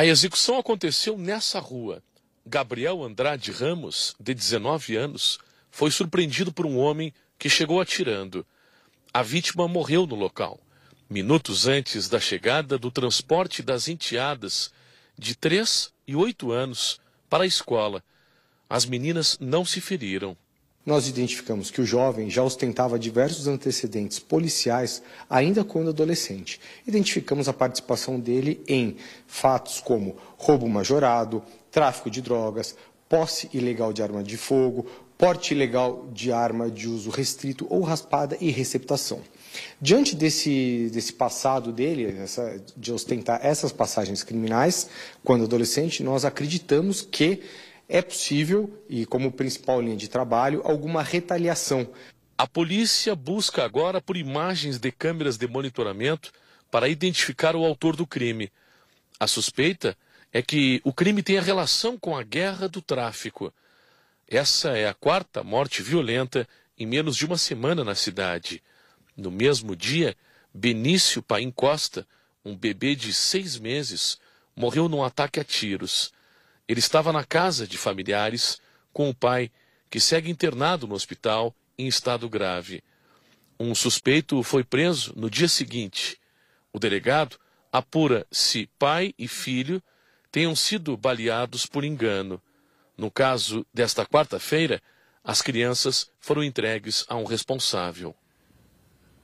A execução aconteceu nessa rua. Gabriel Andrade Ramos, de 19 anos, foi surpreendido por um homem que chegou atirando. A vítima morreu no local, minutos antes da chegada do transporte das enteadas de 3 e 8 anos para a escola. As meninas não se feriram. Nós identificamos que o jovem já ostentava diversos antecedentes policiais ainda quando adolescente. Identificamos a participação dele em fatos como roubo majorado, tráfico de drogas, posse ilegal de arma de fogo, porte ilegal de arma de uso restrito ou raspada e receptação. Diante desse, desse passado dele, essa, de ostentar essas passagens criminais, quando adolescente, nós acreditamos que é possível, e como principal linha de trabalho, alguma retaliação. A polícia busca agora por imagens de câmeras de monitoramento para identificar o autor do crime. A suspeita é que o crime tenha relação com a guerra do tráfico. Essa é a quarta morte violenta em menos de uma semana na cidade. No mesmo dia, Benício Paim Costa, um bebê de seis meses, morreu num ataque a tiros. Ele estava na casa de familiares com o pai, que segue internado no hospital em estado grave. Um suspeito foi preso no dia seguinte. O delegado apura se pai e filho tenham sido baleados por engano. No caso desta quarta-feira, as crianças foram entregues a um responsável.